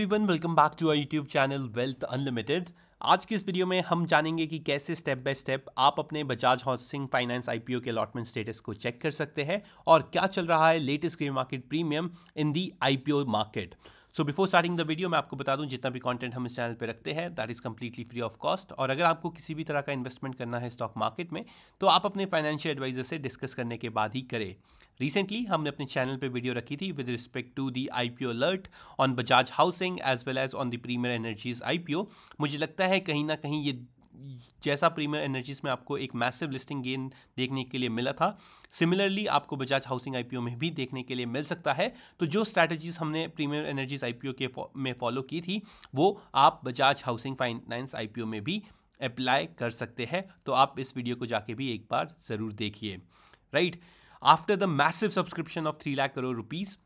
everyone welcome back to our YouTube channel wealth unlimited आज की इस वीडियो में हम जानेंगे कि कैसे स्टेप बाय स्टेप आप अपने बजाज हाउसिंग फाइनेंस आईपीओ के अलॉटमेंट स्टेटस को चेक कर सकते हैं और क्या चल रहा है latest grey market premium in the IPO market so before starting the video मैं आपको बता दूं जितना भी कंटेंट हम इस चैनल पे रखते हैं that is completely free of cost और अगर आपको किसी भी तरह का इन्वेस्टमेंट करना है स्टॉक मार्केट में तो आप अपने फाइनेंशियल एडवाइजर से डिस्कस करने के बाद ही करें रिसेंटली हमने अपने चैनल पे वीडियो रखी थी with respect to the I P O alert on Bajaj housing as well as on the premier energies I P O मुझे लगता है कहीं ना कहीं ये जैसा प्रीमियर एनर्जीज में आपको एक मैसिव लिस्टिंग गेन देखने के लिए मिला था सिमिलरली आपको बजाज हाउसिंग आईपीओ में भी देखने के लिए मिल सकता है तो जो स्ट्रैटेजीज हमने प्रीमियर एनर्जीज आईपीओ के में फॉलो की थी वो आप बजाज हाउसिंग फाइनेंस आईपीओ में भी अप्लाई कर सकते हैं तो आप इस वीडियो को जाके भी एक बार ज़रूर देखिए right after the massive subscription of three lakh crore rupees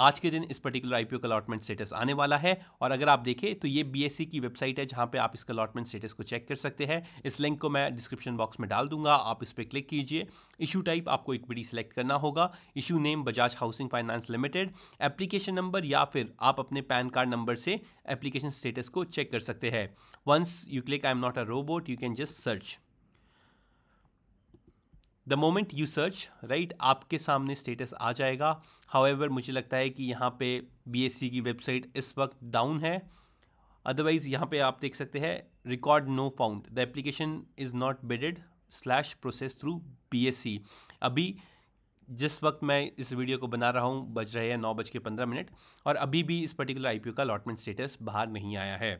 आज के दिन इस पर्टिकुलर आईपीओ का अलॉटमेंट स्टेटस आने वाला है और अगर आप देखें तो ये बीएससी e की वेबसाइट है जहाँ पे आप इसका अलॉटमेंट स्टेटस को चेक कर सकते हैं इस लिंक को मैं डिस्क्रिप्शन बॉक्स में डाल दूंगा आप इस पर क्लिक कीजिए इशू टाइप आपको इक्विटी सेलेक्ट करना होगा issue name Bajaj housing finance limited application number या फिर आप अपने पैन कार्ड नंबर से एप्लीकेशन स्टेटस को चेक कर सकते हैं once you click I am not a robot you can just search the moment you search right आपके सामने स्टेटस आ जाएगा हाउएवर मुझे लगता है कि यहाँ पे सी की वेबसाइट इस वक्त डाउन है अदरवाइज़ यहाँ पे आप देख सकते हैं record no found the application is not bedded slash process through see अभी जिस वक्त मैं इस वीडियो को बना रहा हूँ बज रहे हैं नौ बज के पंद्रह मिनट और अभी भी इस पर्टिकुलर ओ का अलॉटमेंट स्टेटस बाहर नहीं आया है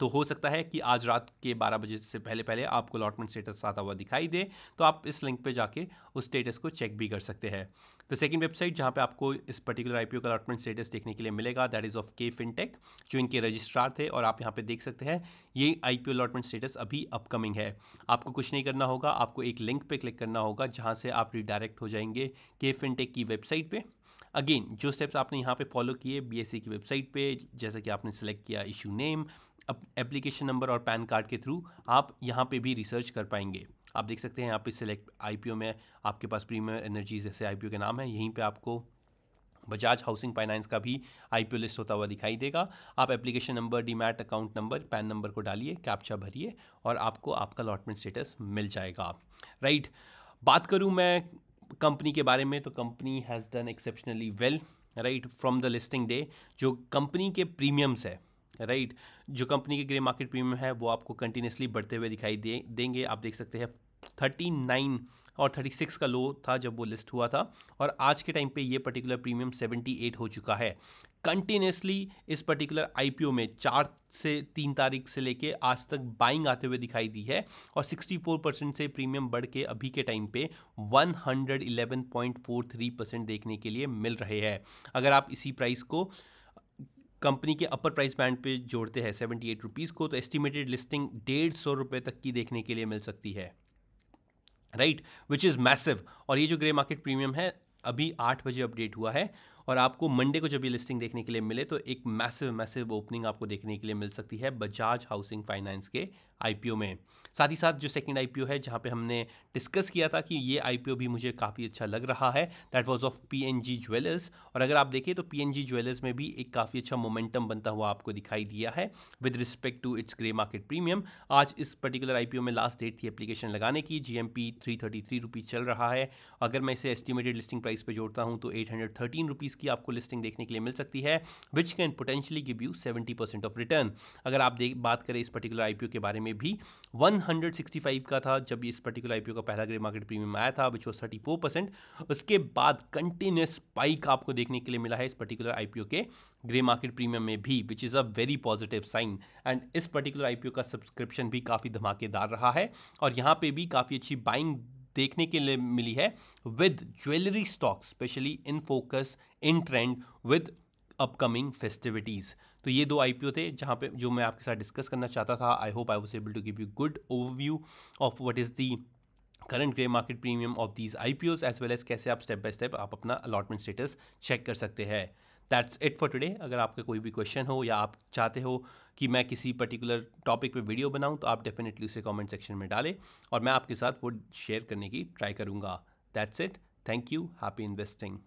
तो हो सकता है कि आज रात के 12 बजे से पहले पहले आपको अलॉटमेंट स्टेटस आता हुआ दिखाई दे तो आप इस लिंक पे जाके उस स्टेटस को चेक भी कर सकते हैं द सेकंड वेबसाइट जहां पे आपको इस पर्टिकुलर आईपीओ का अलॉटमेंट स्टेटस देखने के लिए मिलेगा that is of K fintech जो इनके रजिस्ट्रार थे और आप यहाँ पर देख सकते हैं ये आईपीओ अलॉटमेंट स्टेटस अभी अपकमिंग है आपको कुछ नहीं करना होगा आपको एक लिंक पर क्लिक करना होगा जहाँ से आप रिडायरेक्ट हो जाएंगे के फिनटेक की वेबसाइट पर अगेन जो स्टेप्स आपने यहाँ पे फॉलो किए बी e की वेबसाइट पे जैसे कि आपने सेलेक्ट किया इशू नेम एप्लीकेशन नंबर और पैन कार्ड के थ्रू आप यहाँ पे भी रिसर्च कर पाएंगे आप देख सकते हैं यहाँ पे सिलेक्ट आईपीओ में आपके पास प्रीमियम एनर्जी जैसे आईपीओ के नाम है यहीं पे आपको बजाज हाउसिंग फाइनेंस का भी आईपीओ लिस्ट होता हुआ दिखाई देगा आप application number demat account number PAN number को डालिए कैप्चा भरिए और आपको आपका अलॉटमेंट स्टेटस मिल जाएगा राइट बात करूँ मैं कंपनी के बारे में तो company has done exceptionally well right from the listing day जो कंपनी के प्रीमियम्स है राइट जो कंपनी के ग्रे मार्केट प्रीमियम है वो आपको कंटिन्यूसली बढ़ते हुए दिखाई दे देंगे आप देख सकते हैं थर्टी नाइन और थर्टी सिक्स का लो था जब वो लिस्ट हुआ था और आज के टाइम पे ये पर्टिकुलर प्रीमियम सेवेंटी एट हो चुका है कंटिन्यूसली इस पर्टिकुलर आईपीओ में चार से तीन तारीख से लेके आज तक बाइंग आते हुए दिखाई दी है और सिक्सटी फोर परसेंट से प्रीमियम बढ़ के अभी के टाइम पे थ्री परसेंट देखने के लिए मिल रहे हैं अगर आप इसी प्राइस को कंपनी के अपर प्राइस बैंड पे जोड़ते हैं सेवेंटी एट रुपीज़ को तो एस्टिमेटेड लिस्टिंग डेढ़ सौ रुपये तक की देखने के लिए मिल सकती है राइट विच इज़ मैसिव और ये जो ग्रे मार्केट प्रीमियम है अभी आठ बजे अपडेट हुआ है और आपको मंडे को जब ये लिस्टिंग देखने के लिए मिले तो एक मैसिव मैसिव ओपनिंग आपको देखने के लिए मिल सकती है बजाज हाउसिंग फाइनेंस के आईपीओ में साथ ही साथ जो सेकंड आईपीओ है जहाँ पे हमने डिस्कस किया था कि ये आईपीओ भी मुझे काफ़ी अच्छा लग रहा है that was of PNG jewellers और अगर आप देखें तो पीएनजी ज्वेलर्स में भी एक काफ़ी अच्छा मोमेंटम बनता हुआ आपको दिखाई दिया है with respect to its grey market premium आज इस पर्टिकुलर आई में लास्ट डेट थी एप्लीकेशन लगाने की जी एम पी चल रहा है अगर मैं इसे एस्टिमेटेड लिस्टिंग प्राइस पर जोड़ता हूँ तो एट हंड्रेड कंपनीज की आपको लिस्टिंग देखने के लिए मिल सकती है which can potentially give you seventy percent of return अगर आप देख बात करें इस पर्टिकुलर आईपीओ के बारे में भी वन हंड्रेड सिक्सटी फाइव का था जब इस पर्टिकुलर आईपीओ का पहला ग्रे मार्केट प्रीमियम आया था which was thirty four percent उसके बाद कंटिन्यूस स्पाइक आपको देखने के लिए मिला है इस पर्टिकुलर आईपीओ के ग्रे मार्केट प्रीमियम में भी which is a very positive sign and इस पर्टिकुलर आईपीओ का सब्सक्रिप्शन भी काफ़ी धमाकेदार रहा है और यहाँ पे भी काफ़ी अच्छी बाइंग देखने के लिए मिली है with jewellery stock specially in focus in trend with upcoming festivities तो ये दो आई थे जहाँ पे जो मैं आपके साथ डिस्कस करना चाहता था I hope I was able to give you good overview of what is the current grey market premium of these I P Os as well as कैसे आप स्टेप बाय स्टेप आप अपना अलॉटमेंट स्टेटस चेक कर सकते हैं that's it for today अगर आपका कोई भी क्वेश्चन हो या आप चाहते हो कि मैं किसी पर्टिकुलर टॉपिक पे वीडियो बनाऊं तो आप डेफिनेटली उसे कमेंट सेक्शन में डालें और मैं आपके साथ वो शेयर करने की ट्राई करूँगा that's it thank you happy investing